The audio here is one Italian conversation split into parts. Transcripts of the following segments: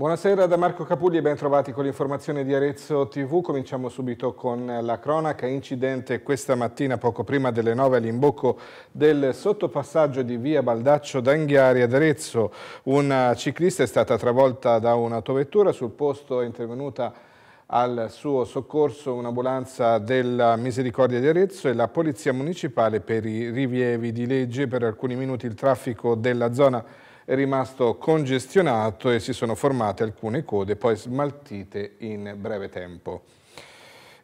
Buonasera da Marco Capulli e ben trovati con l'informazione di Arezzo TV. Cominciamo subito con la cronaca. Incidente questa mattina poco prima delle 9 all'imbocco del sottopassaggio di via Baldaccio d'Anghiari ad Arezzo. Una ciclista è stata travolta da un'autovettura. Sul posto è intervenuta al suo soccorso un'ambulanza della Misericordia di Arezzo e la Polizia Municipale per i rilievi di legge. Per alcuni minuti il traffico della zona è rimasto congestionato e si sono formate alcune code poi smaltite in breve tempo.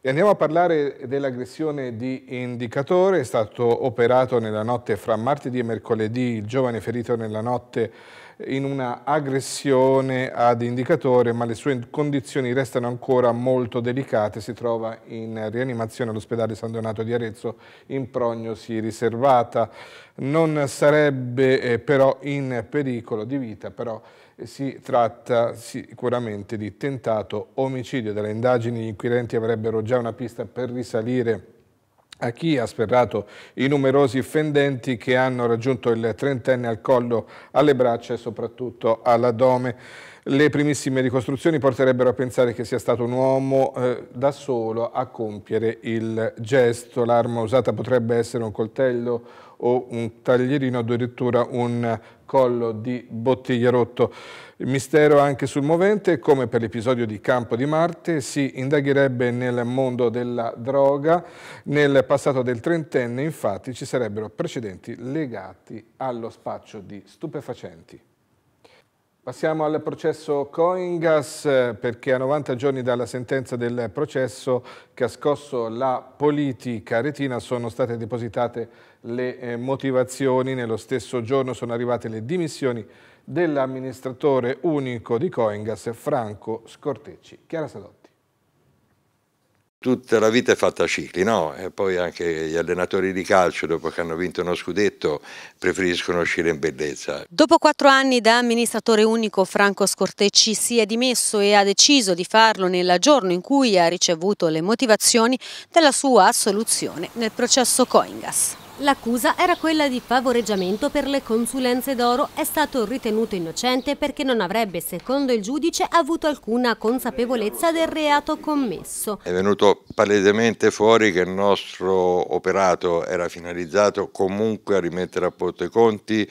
E andiamo a parlare dell'aggressione di indicatore, è stato operato nella notte fra martedì e mercoledì, il giovane ferito nella notte in una aggressione ad indicatore, ma le sue condizioni restano ancora molto delicate. Si trova in rianimazione all'ospedale San Donato di Arezzo in prognosi riservata. Non sarebbe eh, però in pericolo di vita, però eh, si tratta sicuramente di tentato omicidio. Dalle indagini gli inquirenti avrebbero già una pista per risalire a chi ha sferrato i numerosi fendenti che hanno raggiunto il trentenne al collo, alle braccia e soprattutto all'addome. Le primissime ricostruzioni porterebbero a pensare che sia stato un uomo eh, da solo a compiere il gesto. L'arma usata potrebbe essere un coltello o un taglierino, addirittura un collo di bottiglia rotto. Il mistero anche sul movente, come per l'episodio di Campo di Marte, si indagherebbe nel mondo della droga. Nel passato del trentenne, infatti, ci sarebbero precedenti legati allo spaccio di stupefacenti. Passiamo al processo Coingas eh, perché a 90 giorni dalla sentenza del processo che ha scosso la politica retina sono state depositate le eh, motivazioni, nello stesso giorno sono arrivate le dimissioni dell'amministratore unico di Coingas Franco Scortecci. Chiara Sadotti tutta la vita è fatta a cicli, no? E poi anche gli allenatori di calcio, dopo che hanno vinto uno scudetto, preferiscono uscire in bellezza. Dopo quattro anni da amministratore unico, Franco Scortecci si è dimesso e ha deciso di farlo nel giorno in cui ha ricevuto le motivazioni della sua assoluzione nel processo Coingas. L'accusa era quella di favoreggiamento per le consulenze d'oro, è stato ritenuto innocente perché non avrebbe, secondo il giudice, avuto alcuna consapevolezza del reato commesso. È venuto palesemente fuori che il nostro operato era finalizzato comunque a rimettere a posto i conti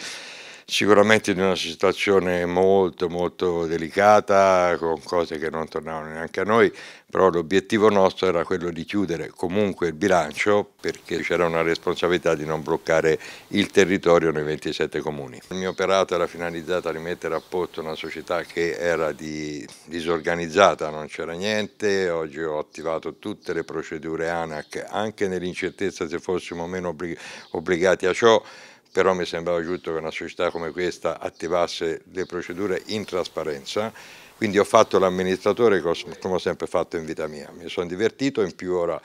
sicuramente in una situazione molto molto delicata, con cose che non tornavano neanche a noi, però l'obiettivo nostro era quello di chiudere comunque il bilancio perché c'era una responsabilità di non bloccare il territorio nei 27 comuni. Il mio operato era finalizzato a rimettere a posto una società che era di, disorganizzata, non c'era niente, oggi ho attivato tutte le procedure ANAC anche nell'incertezza se fossimo meno obbligati a ciò però mi sembrava giusto che una società come questa attivasse le procedure in trasparenza, quindi ho fatto l'amministratore come ho sempre fatto in vita mia, mi sono divertito, in più ora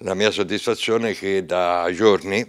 la mia soddisfazione è che da giorni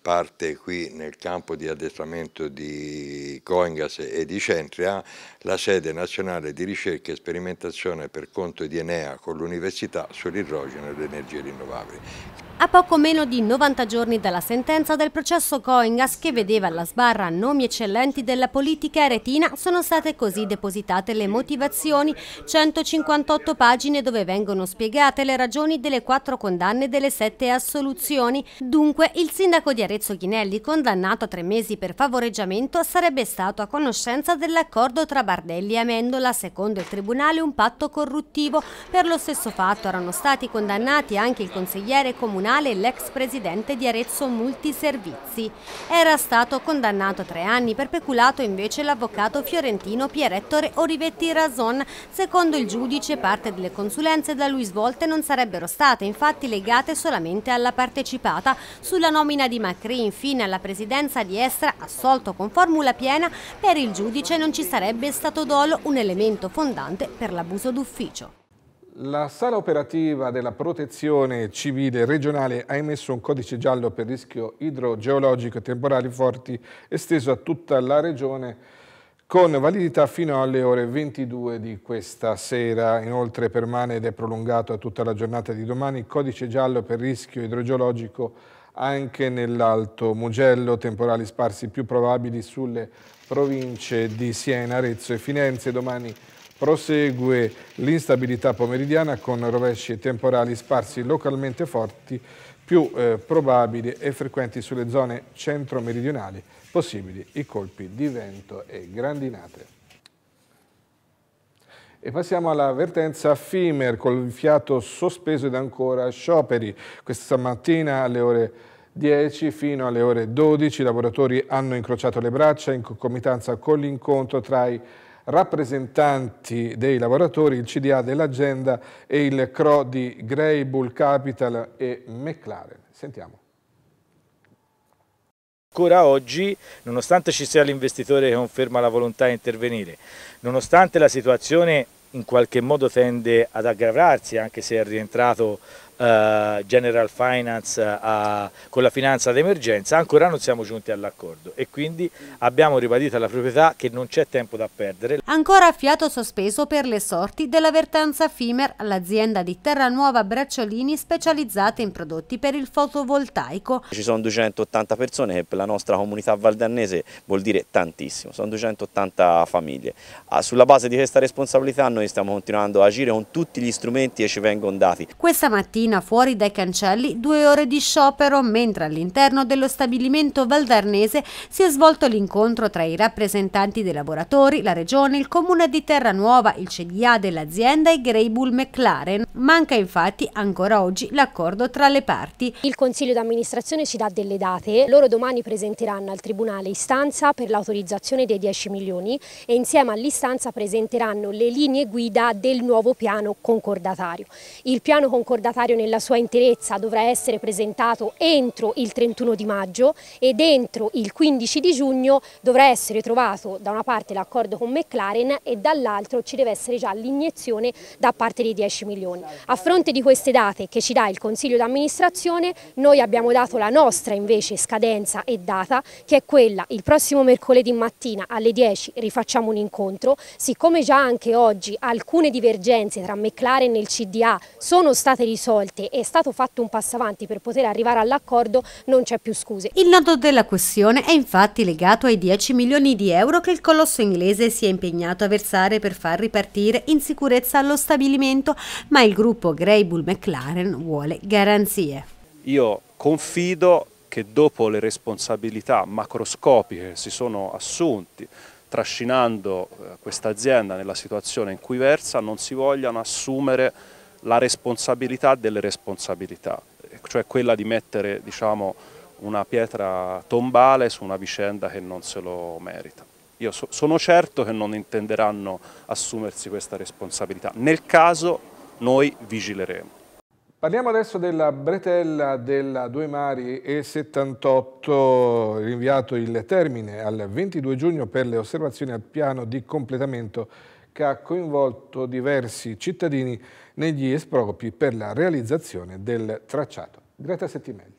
parte qui nel campo di addestramento di Coingas e di Centria la sede nazionale di ricerca e sperimentazione per conto di Enea con l'Università sull'idrogeno e le energie rinnovabili. A poco meno di 90 giorni dalla sentenza del processo Coingas che vedeva alla sbarra nomi eccellenti della politica eretina sono state così depositate le motivazioni, 158 pagine dove vengono spiegate le ragioni delle quattro condanne e delle sette assoluzioni. Dunque il sindaco di Arezzo Ghinelli, condannato a tre mesi per favoreggiamento, sarebbe stato a conoscenza dell'accordo tra Bardelli e Amendola, secondo il Tribunale un patto corruttivo. Per lo stesso fatto erano stati condannati anche il consigliere comunale tribunale l'ex presidente di Arezzo Multiservizi. Era stato condannato a tre anni, per peculato invece l'avvocato fiorentino Pierettore Orivetti Rason. Secondo il giudice parte delle consulenze da lui svolte non sarebbero state infatti legate solamente alla partecipata. Sulla nomina di Macri infine alla presidenza di Estra, assolto con formula piena, per il giudice non ci sarebbe stato dolo, un elemento fondante per l'abuso d'ufficio. La sala operativa della protezione civile regionale ha emesso un codice giallo per rischio idrogeologico e temporali forti esteso a tutta la regione con validità fino alle ore 22 di questa sera. Inoltre permane ed è prolungato a tutta la giornata di domani il codice giallo per rischio idrogeologico anche nell'Alto Mugello, temporali sparsi più probabili sulle province di Siena, Arezzo e Firenze. Domani Prosegue l'instabilità pomeridiana con rovesci temporali sparsi localmente forti, più eh, probabili e frequenti sulle zone centro-meridionali, possibili i colpi di vento e grandinate. E passiamo all'avvertenza FIMER col fiato sospeso ed ancora scioperi. Questa mattina alle ore 10 fino alle ore 12 i lavoratori hanno incrociato le braccia in concomitanza con l'incontro tra i rappresentanti dei lavoratori, il CDA dell'Agenda e il CRO di Grey, Bull Capital e McLaren. Sentiamo ancora oggi, nonostante ci sia l'investitore che conferma la volontà di intervenire, nonostante la situazione in qualche modo tende ad aggravarsi, anche se è rientrato eh, General Finance eh, a, con la finanza d'emergenza, ancora non siamo giunti all'accordo e quindi abbiamo ribadito alla proprietà che non c'è tempo da perdere. Ancora fiato sospeso per le sorti della dell'avvertenza FIMER, l'azienda di Terranuova Bracciolini specializzata in prodotti per il fotovoltaico. Ci sono 280 persone che per la nostra comunità valdannese vuol dire tantissimo, sono 280 famiglie. Ah, sulla base di questa responsabilità noi stiamo continuando a agire con tutti gli strumenti che ci vengono dati. Questa mattina mattina fuori dai cancelli due ore di sciopero, mentre all'interno dello stabilimento valdarnese si è svolto l'incontro tra i rappresentanti dei lavoratori, la regione, il comune di Terranuova, il CDA dell'azienda e Greybull McLaren. Manca infatti ancora oggi l'accordo tra le parti. Il consiglio d'amministrazione ci dà delle date, loro domani presenteranno al tribunale istanza per l'autorizzazione dei 10 milioni e insieme all'istanza presenteranno le linee guida del nuovo piano concordatario. Il piano concordatario nella sua interezza dovrà essere presentato entro il 31 di maggio ed entro il 15 di giugno dovrà essere trovato da una parte l'accordo con McLaren e dall'altro ci deve essere già l'iniezione da parte dei 10 milioni. A fronte di queste date che ci dà il Consiglio d'amministrazione noi abbiamo dato la nostra invece scadenza e data che è quella il prossimo mercoledì mattina alle 10 rifacciamo un incontro, siccome già anche oggi alcune divergenze tra McLaren e il CDA sono state risolte volte è stato fatto un passo avanti per poter arrivare all'accordo, non c'è più scuse. Il nodo della questione è infatti legato ai 10 milioni di euro che il colosso inglese si è impegnato a versare per far ripartire in sicurezza lo stabilimento, ma il gruppo Grey Bull McLaren vuole garanzie. Io confido che dopo le responsabilità macroscopiche che si sono assunti trascinando eh, questa azienda nella situazione in cui versa non si vogliano assumere la responsabilità delle responsabilità, cioè quella di mettere diciamo, una pietra tombale su una vicenda che non se lo merita. Io so, sono certo che non intenderanno assumersi questa responsabilità, nel caso noi vigileremo. Parliamo adesso della bretella della Due Mari E78, rinviato il termine al 22 giugno per le osservazioni al piano di completamento che ha coinvolto diversi cittadini negli espropri per la realizzazione del tracciato. Greta Settimelli.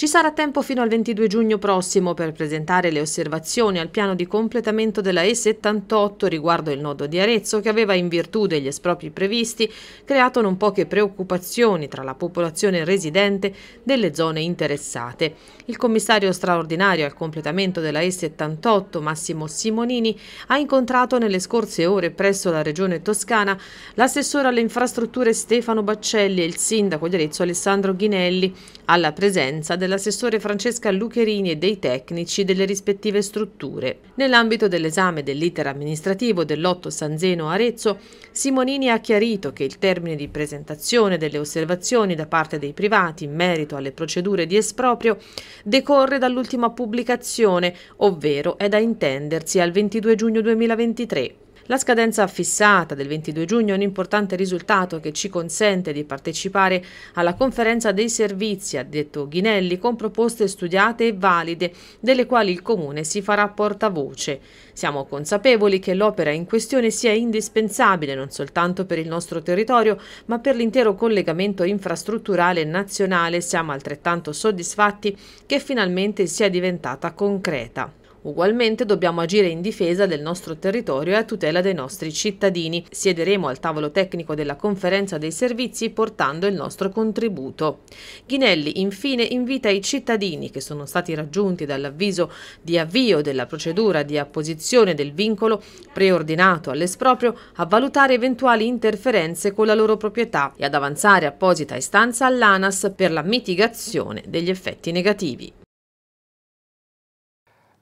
Ci sarà tempo fino al 22 giugno prossimo per presentare le osservazioni al piano di completamento della E78 riguardo il nodo di Arezzo che aveva in virtù degli espropri previsti creato non poche preoccupazioni tra la popolazione residente delle zone interessate. Il commissario straordinario al completamento della E78 Massimo Simonini ha incontrato nelle scorse ore presso la regione toscana l'assessore alle infrastrutture Stefano Baccelli e il sindaco di Arezzo Alessandro Ghinelli alla presenza della dell'assessore Francesca Lucherini e dei tecnici delle rispettive strutture. Nell'ambito dell'esame dell'iter amministrativo dell'Otto San Zeno Arezzo, Simonini ha chiarito che il termine di presentazione delle osservazioni da parte dei privati in merito alle procedure di esproprio decorre dall'ultima pubblicazione, ovvero è da intendersi al 22 giugno 2023. La scadenza fissata del 22 giugno è un importante risultato che ci consente di partecipare alla conferenza dei servizi, ha detto Ghinelli, con proposte studiate e valide, delle quali il Comune si farà portavoce. Siamo consapevoli che l'opera in questione sia indispensabile non soltanto per il nostro territorio, ma per l'intero collegamento infrastrutturale nazionale. Siamo altrettanto soddisfatti che finalmente sia diventata concreta. Ugualmente dobbiamo agire in difesa del nostro territorio e a tutela dei nostri cittadini. Siederemo al tavolo tecnico della conferenza dei servizi portando il nostro contributo. Ghinelli infine invita i cittadini che sono stati raggiunti dall'avviso di avvio della procedura di apposizione del vincolo preordinato all'esproprio a valutare eventuali interferenze con la loro proprietà e ad avanzare apposita istanza all'ANAS per la mitigazione degli effetti negativi.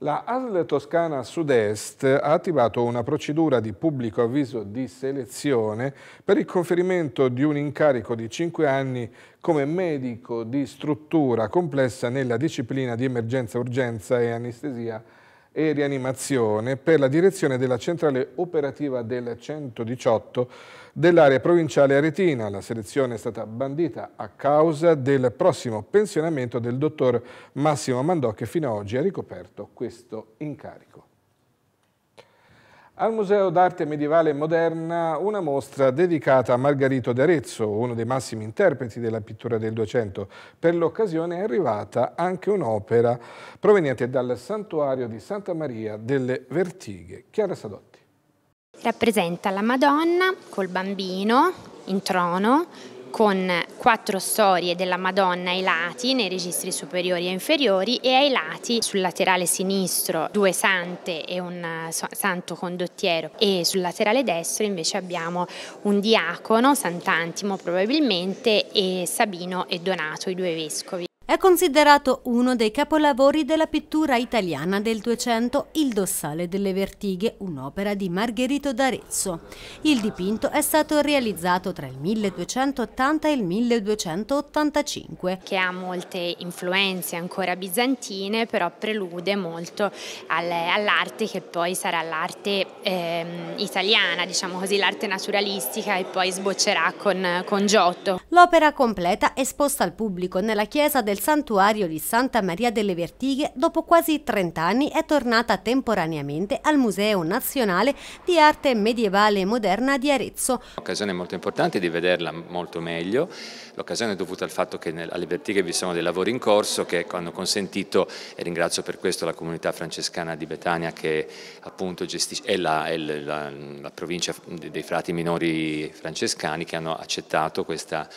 La ASL Toscana Sud-Est ha attivato una procedura di pubblico avviso di selezione per il conferimento di un incarico di 5 anni come medico di struttura complessa nella disciplina di emergenza, urgenza e anestesia e rianimazione per la direzione della centrale operativa del 118 dell'area provinciale aretina. La selezione è stata bandita a causa del prossimo pensionamento del dottor Massimo Mandò che fino ad oggi ha ricoperto questo incarico. Al Museo d'Arte Medievale e Moderna una mostra dedicata a Margarito d'Arezzo, uno dei massimi interpreti della pittura del 200. Per l'occasione è arrivata anche un'opera proveniente dal santuario di Santa Maria delle Vertighe. Chiara Sadotti. Rappresenta la Madonna col bambino in trono con quattro storie della Madonna ai lati, nei registri superiori e inferiori, e ai lati sul laterale sinistro due sante e un eh, santo condottiero e sul laterale destro invece abbiamo un diacono, Sant'Antimo probabilmente, e Sabino e Donato, i due vescovi. È considerato uno dei capolavori della pittura italiana del 200, Il Dossale delle Vertighe, un'opera di Margherito d'Arezzo. Il dipinto è stato realizzato tra il 1280 e il 1285. Che ha molte influenze ancora bizantine, però prelude molto all'arte che poi sarà l'arte eh, italiana, diciamo così, l'arte naturalistica e poi sboccerà con, con Giotto. L'opera completa è esposta al pubblico nella chiesa del del santuario di Santa Maria delle Vertighe, dopo quasi 30 anni è tornata temporaneamente al Museo Nazionale di Arte Medievale e Moderna di Arezzo. L'occasione è molto importante di vederla molto meglio, l'occasione è dovuta al fatto che alle Vertighe vi sono dei lavori in corso che hanno consentito, e ringrazio per questo la comunità francescana di Betania che appunto gestisce, è, la, è la, la, la provincia dei frati minori francescani che hanno accettato questa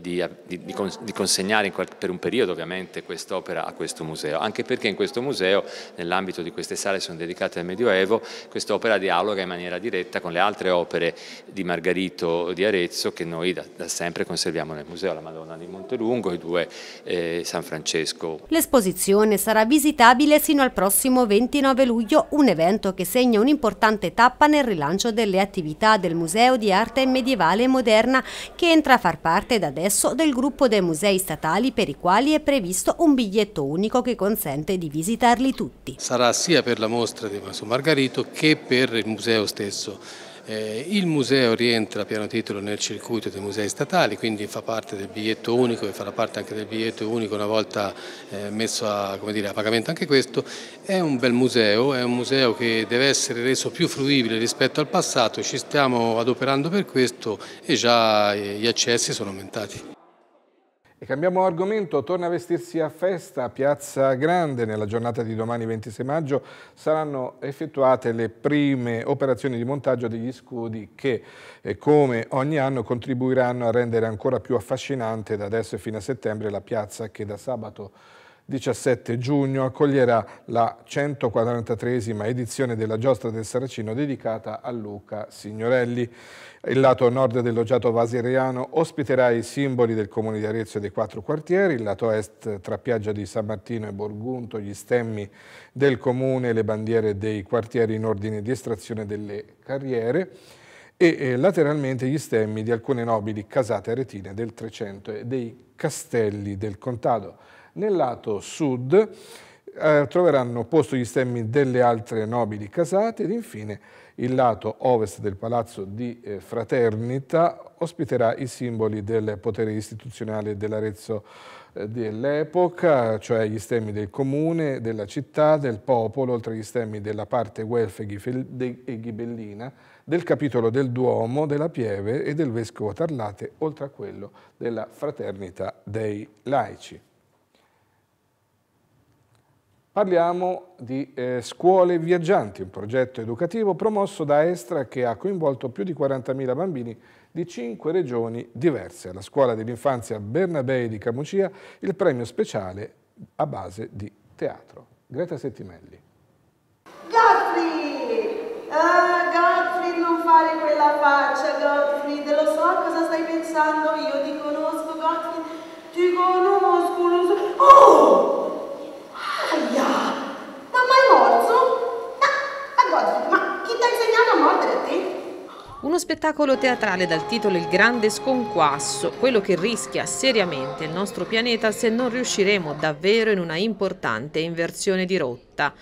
di, di, di, consegnare qualche, per un periodo ovviamente quest'opera a questo museo, anche perché in questo museo, nell'ambito di queste sale sono dedicate al Medioevo, quest'opera dialoga in maniera diretta con le altre opere di Margarito di Arezzo che noi da, da sempre conserviamo nel museo, la Madonna di Montelungo e due eh, San Francesco. L'esposizione sarà visitabile sino al prossimo 29 luglio, un evento che segna un'importante tappa nel rilancio delle attività del Museo di Arte Medievale e Moderna che entra a far parte da adesso del gruppo dei musei statali per i quali è previsto un biglietto unico che consente di visitarli tutti. Sarà sia per la mostra di Maso Margarito che per il museo stesso. Eh, il museo rientra a piano titolo nel circuito dei musei statali, quindi fa parte del biglietto unico e farà parte anche del biglietto unico una volta eh, messo a, dire, a, pagamento anche questo. È un bel museo, è un museo che deve essere reso più fruibile rispetto al passato, ci stiamo adoperando per questo e già eh, gli accessi sono aumentati. E cambiamo argomento, torna a vestirsi a festa a Piazza Grande. Nella giornata di domani 26 maggio saranno effettuate le prime operazioni di montaggio degli scudi che, eh, come ogni anno, contribuiranno a rendere ancora più affascinante da adesso fino a settembre la piazza che da sabato 17 giugno accoglierà la 143esima edizione della giostra del Saracino dedicata a Luca Signorelli. Il lato nord del loggiato vasiriano ospiterà i simboli del comune di Arezzo e dei quattro quartieri, il lato est tra Piaggia di San Martino e Borgunto, gli stemmi del comune, le bandiere dei quartieri in ordine di estrazione delle carriere e eh, lateralmente gli stemmi di alcune nobili casate aretine del Trecento e dei castelli del contado. Nel lato sud eh, troveranno posto gli stemmi delle altre nobili casate ed infine il lato ovest del Palazzo di eh, Fraternita ospiterà i simboli del potere istituzionale dell'Arezzo eh, dell'epoca, cioè gli stemmi del comune, della città, del popolo, oltre agli stemmi della parte guelfa e ghibellina, del capitolo del Duomo, della Pieve e del Vescovo Tarlate, oltre a quello della Fraternita dei Laici. Parliamo di eh, Scuole Viaggianti, un progetto educativo promosso da Estra che ha coinvolto più di 40.000 bambini di cinque regioni diverse. Alla Scuola dell'Infanzia Bernabei di Camucia il premio speciale a base di teatro. Greta Settimelli. Gottfried! Ah, Gottfried, non fare quella faccia, Gottfried. lo so cosa stai pensando, io ti conosco, Gottfried. Ti conosco, lo so. Oh! ricordati? Uno spettacolo teatrale dal titolo Il grande sconquasso, quello che rischia seriamente il nostro pianeta se non riusciremo davvero in una importante inversione di rotta.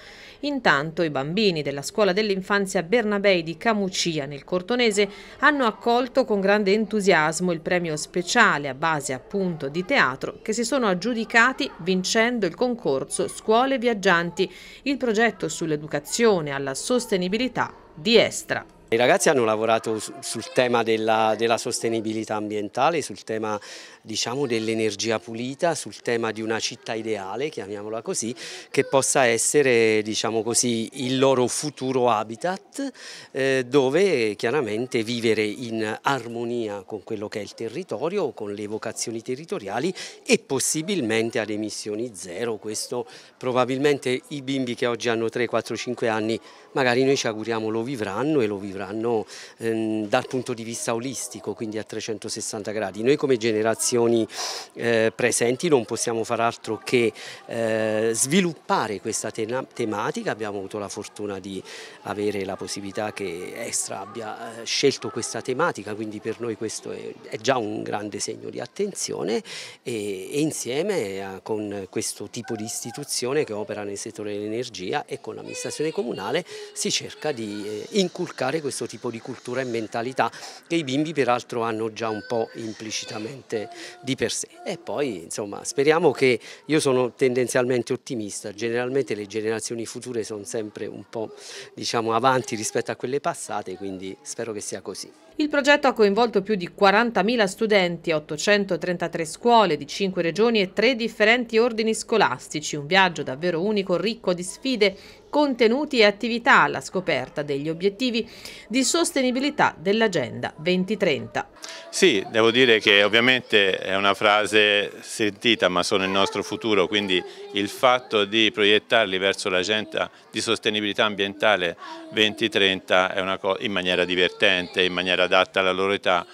Intanto i bambini della scuola dell'infanzia Bernabei di Camucia nel Cortonese hanno accolto con grande entusiasmo il premio speciale a base appunto di teatro che si sono aggiudicati vincendo il concorso Scuole Viaggianti, il progetto sull'educazione alla sostenibilità di Estra. I ragazzi hanno lavorato sul tema della, della, sostenibilità ambientale, sul tema diciamo, dell'energia pulita, sul tema di una città ideale, chiamiamola così, che possa essere diciamo così, il loro futuro habitat eh, dove chiaramente vivere in armonia con quello che è il territorio, con le vocazioni territoriali e possibilmente ad emissioni zero. Questo probabilmente i bimbi che oggi hanno 3, 4, 5 anni magari noi ci auguriamo lo vivranno e lo vivranno ehm, dal punto di vista olistico, quindi a 360 gradi. Noi come generazione situazioni eh, presenti non possiamo far altro che eh, sviluppare questa tematica, abbiamo avuto la fortuna di avere la possibilità che Extra abbia eh, scelto questa tematica, quindi per noi questo è, è già un grande segno di attenzione e, e insieme a, eh, con questo tipo di istituzione che opera nel settore dell'energia e con l'amministrazione comunale si cerca di eh, inculcare questo tipo di cultura e mentalità che i bimbi peraltro hanno già un po' implicitamente di per sé. E poi insomma speriamo che io sono tendenzialmente ottimista, generalmente le generazioni future sono sempre un po' diciamo avanti rispetto a quelle passate, quindi spero che sia così. Il progetto ha coinvolto più di 40.000 studenti, 833 scuole di 5 regioni e 3 differenti ordini scolastici, un viaggio davvero unico, ricco di sfide contenuti e attività alla scoperta degli obiettivi di sostenibilità dell'Agenda 2030. Sì, devo dire che ovviamente è una frase sentita ma sono il nostro futuro, quindi il fatto di proiettarli verso l'agenda di sostenibilità ambientale 2030 è una cosa in maniera divertente, in maniera adatta alla loro età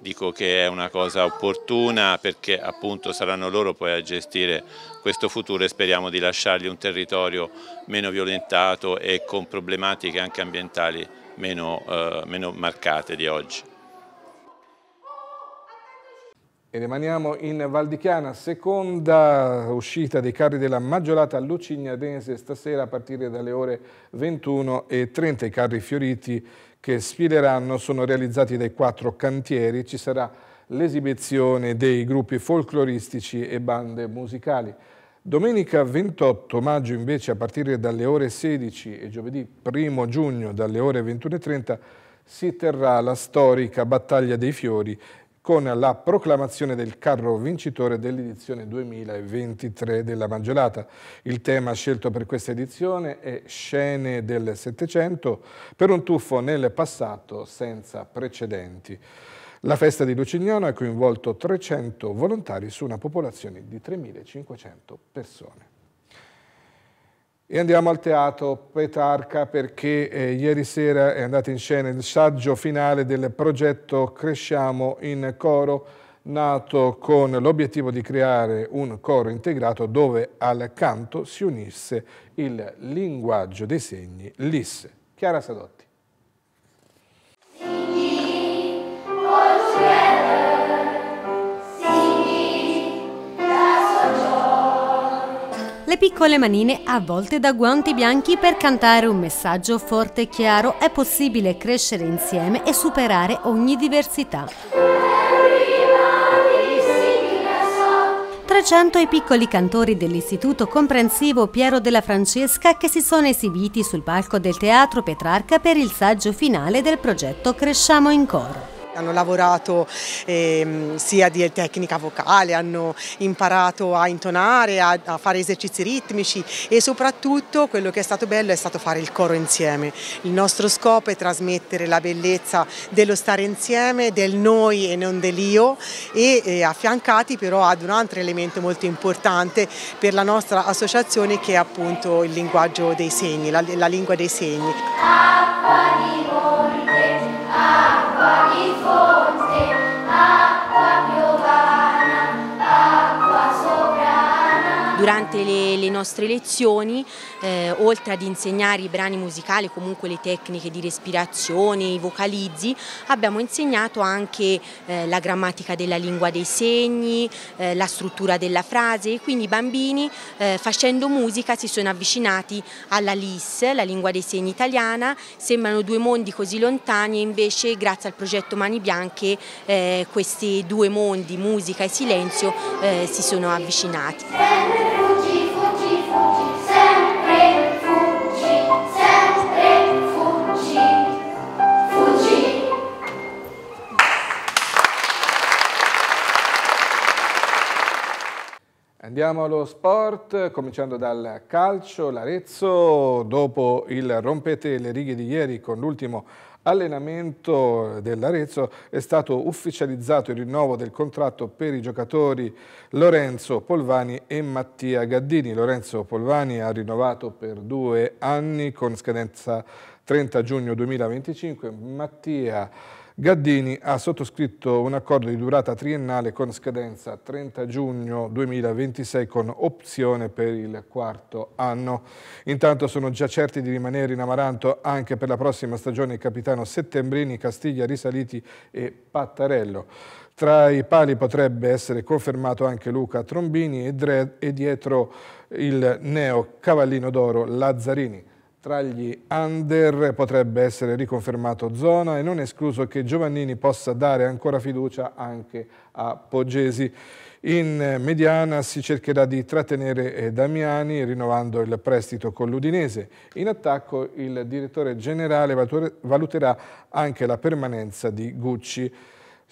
dico che è una cosa opportuna perché appunto saranno loro poi a gestire questo futuro e speriamo di lasciargli un territorio meno violentato e con problematiche anche ambientali meno, eh, meno marcate di oggi. E rimaniamo in Val di Chiana, seconda uscita dei carri della Maggiolata Lucignadense stasera a partire dalle ore 21.30, i carri fioriti che sfideranno sono realizzati dai quattro cantieri. Ci sarà l'esibizione dei gruppi folcloristici e bande musicali. Domenica 28 maggio invece a partire dalle ore 16 e giovedì 1 giugno dalle ore 21.30 si terrà la storica Battaglia dei Fiori con la proclamazione del carro vincitore dell'edizione 2023 della Mangelata. Il tema scelto per questa edizione è Scene del Settecento per un tuffo nel passato senza precedenti. La festa di Lucignano ha coinvolto 300 volontari su una popolazione di 3.500 persone. E andiamo al teatro Petrarca perché eh, ieri sera è andato in scena il saggio finale del progetto Cresciamo in Coro, nato con l'obiettivo di creare un coro integrato dove al canto si unisse il linguaggio dei segni LIS. Chiara Sadotti. piccole manine avvolte da guanti bianchi per cantare un messaggio forte e chiaro è possibile crescere insieme e superare ogni diversità. 300 i piccoli cantori dell'Istituto Comprensivo Piero della Francesca che si sono esibiti sul palco del Teatro Petrarca per il saggio finale del progetto Cresciamo in Coro. Hanno lavorato eh, sia di tecnica vocale, hanno imparato a intonare, a, a, fare esercizi ritmici e soprattutto quello che è stato bello è stato fare il coro insieme. Il nostro scopo è trasmettere la bellezza dello stare insieme, del noi e non dell'io e eh, affiancati però ad un altro elemento molto importante per la nostra associazione che è appunto il linguaggio dei segni, la, la lingua dei segni. Acqua di morte, acqua. Vale for Durante le, le nostre lezioni, eh, oltre ad insegnare i brani musicali, comunque le tecniche di respirazione, i vocalizzi, abbiamo insegnato anche eh, la grammatica della lingua dei segni, eh, la struttura della frase e quindi i bambini eh, facendo musica si sono avvicinati alla LIS, la lingua dei segni italiana, sembrano due mondi così lontani e invece grazie al progetto Mani Bianche eh, questi due mondi, musica e silenzio, eh, si sono avvicinati. Andiamo allo sport, cominciando dal calcio. L'Arezzo, dopo il rompete le righe di ieri con l'ultimo allenamento dell'Arezzo, è stato ufficializzato il rinnovo del contratto per i giocatori Lorenzo Polvani e Mattia Gaddini. Lorenzo Polvani ha rinnovato per due anni con scadenza 30 giugno 2025. Mattia Gaddini Gaddini ha sottoscritto un accordo di durata triennale con scadenza 30 giugno 2026 con opzione per il quarto anno. Intanto sono già certi di rimanere in Amaranto anche per la prossima stagione il capitano Settembrini, Castiglia, Risaliti e Pattarello. Tra i pali potrebbe essere confermato anche Luca Trombini e, dietro il neo Cavallino d'Oro Lazzarini. Tra gli under potrebbe essere riconfermato Zona e non è escluso che Giovannini possa dare ancora fiducia anche a Poggesi. In mediana si cercherà di trattenere eh, Damiani rinnovando il prestito con l'Udinese. In attacco il direttore generale valuterà anche la permanenza di Gucci.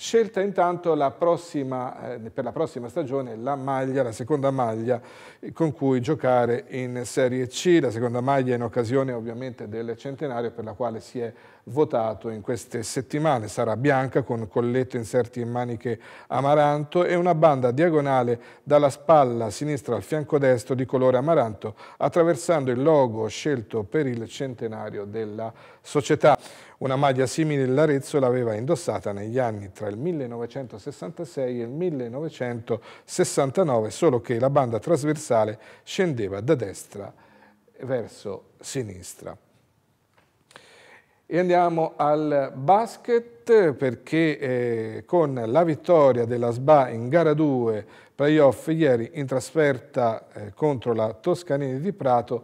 Scelta intanto la prossima, eh, per la prossima stagione la maglia, la seconda maglia eh, con cui giocare in Serie C, la seconda maglia in occasione ovviamente del centenario per la quale si è votato in queste settimane. Sarà bianca con colletto inserti in maniche amaranto e una banda diagonale dalla spalla sinistra al fianco destro di colore amaranto attraversando il logo scelto per il centenario della società. Una maglia simile all'Arezzo l'aveva indossata negli anni tra il 1966 e il 1969, solo che la banda trasversale scendeva da destra verso sinistra. E andiamo al basket perché eh, con la vittoria della SBA in gara 2 playoff ieri in trasferta eh, contro la Toscanini di Prato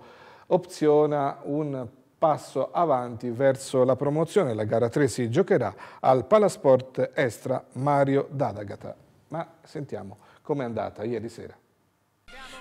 opziona un passo avanti verso la promozione. La gara 3 si giocherà al Palasport Extra Mario Dadagata. Ma sentiamo com'è andata ieri sera.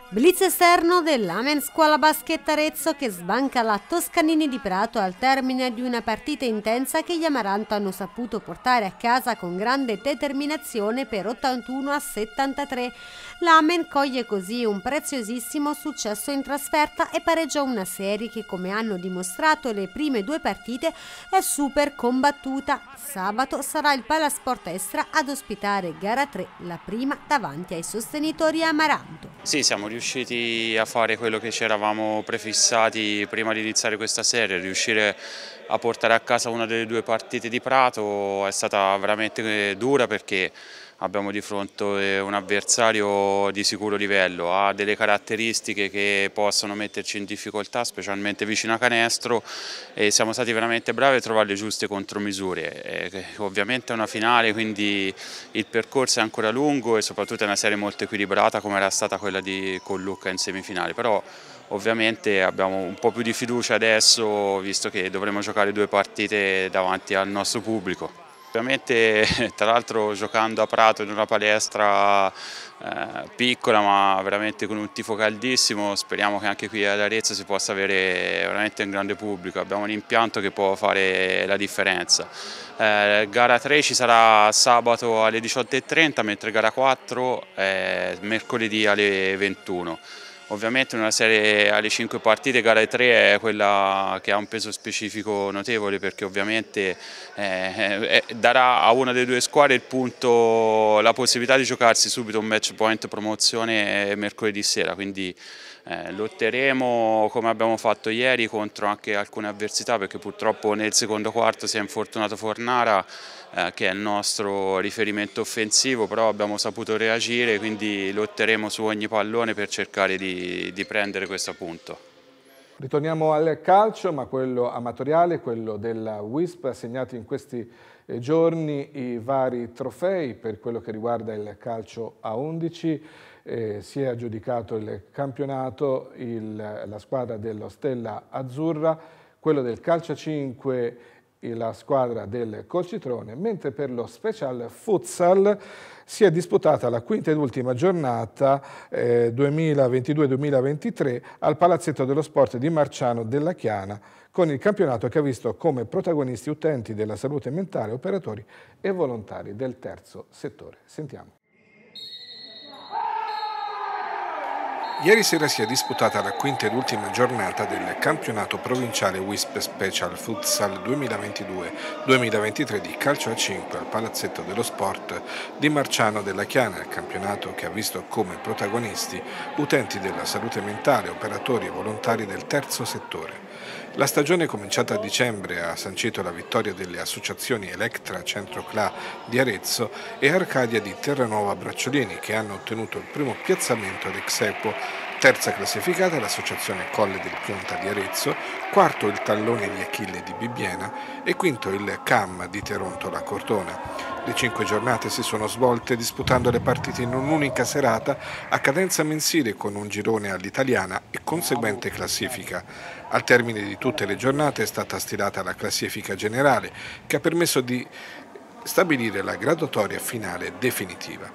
Blitz esterno dell'Amen Scuola Basket Arezzo che sbanca la Toscanini di Prato al termine di una partita intensa che gli Amaranto hanno saputo portare a casa con grande determinazione per 81 a 73. L'Amen coglie così un preziosissimo successo in trasferta e pareggia una serie che come hanno dimostrato le prime due partite è super combattuta. Sabato sarà il Palasport Estra ad ospitare gara 3, la prima davanti ai sostenitori Amaranto. Sì, siamo riusciti a fare quello che ci eravamo prefissati prima di iniziare questa serie, riuscire a portare a casa una delle due partite di Prato è stata veramente dura perché abbiamo di fronte un avversario di sicuro livello, ha delle caratteristiche che possono metterci in difficoltà, specialmente vicino a canestro e siamo stati veramente bravi a trovare le giuste contromisure. E eh, ovviamente è una finale, quindi il percorso è ancora lungo e soprattutto è una serie molto equilibrata come era stata quella di, con Lucca in semifinale, però ovviamente abbiamo un po' più di fiducia adesso visto che dovremo giocare due partite davanti al nostro pubblico. Ovviamente tra l'altro giocando a Prato in una palestra eh, piccola ma veramente con un tifo caldissimo speriamo che anche qui ad Arezzo si possa avere veramente un grande pubblico, abbiamo un impianto che può fare la differenza. Eh, gara 3 ci sarà sabato alle 18.30 mentre gara 4 è mercoledì alle 21. Ovviamente una serie alle 5 partite, gara 3 è quella che ha un peso specifico notevole perché ovviamente eh, eh, eh darà a una delle due squadre punto, la possibilità di giocarsi subito un match point promozione eh, mercoledì sera, quindi eh, lotteremo come abbiamo fatto ieri contro anche alcune avversità perché purtroppo nel secondo quarto si è infortunato Fornara eh, che è il nostro riferimento offensivo, però abbiamo saputo reagire, quindi lotteremo su ogni pallone per cercare di, di prendere questo punto. Ritorniamo al calcio, ma quello amatoriale, quello della WISP, ha segnato in questi eh, giorni i vari trofei per quello che riguarda il calcio a 11. Eh, si è aggiudicato il campionato il, la squadra dello Stella Azzurra, quello del calcio a 5 la squadra del Colcitrone, mentre per lo Special Futsal si è disputata la quinta ed ultima giornata eh, 2022-2023 al Palazzetto dello Sport di Marciano della Chiana, con il campionato che ha visto come protagonisti utenti della salute mentale, operatori e volontari del terzo settore. Sentiamo. Ieri sera si è disputata la quinta ed ultima giornata del campionato provinciale Wisp Special Futsal 2022-2023 di calcio a 5 al Palazzetto dello Sport di Marciano della Chiana, il campionato che ha visto come protagonisti utenti della salute mentale, operatori e volontari del terzo settore. La stagione cominciata a dicembre ha sancito la vittoria delle associazioni Electra Centro Cla di Arezzo e Arcadia di Terranova Bracciolini che hanno ottenuto il primo piazzamento ad Exequo, terza classificata l'associazione Colle del Pionta di Arezzo, quarto il Tallone di Achille di Bibbiena e quinto il CAM di Teronto la Cortona. Le cinque giornate si sono svolte disputando le partite in un'unica serata a cadenza mensile con un girone all'italiana e conseguente classifica. Al termine di tutte le giornate è stata stilata la classifica generale che ha permesso di stabilire la graduatoria finale definitiva.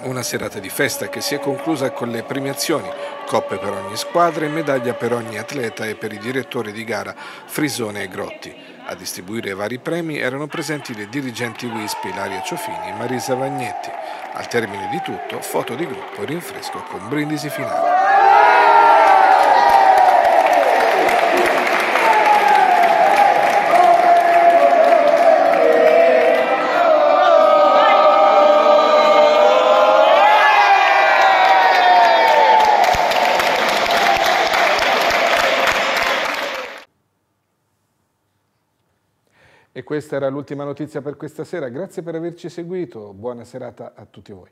Una serata di festa che si è conclusa con le premiazioni coppe per ogni squadra e medaglia per ogni atleta e per i direttori di gara Frisone e Grotti. A distribuire vari premi erano presenti le dirigenti WISP Ilaria Ciofini e Marisa Vagnetti. Al termine di tutto, foto di gruppo e rinfresco con brindisi finale. Questa era l'ultima notizia per questa sera, grazie per averci seguito, buona serata a tutti voi.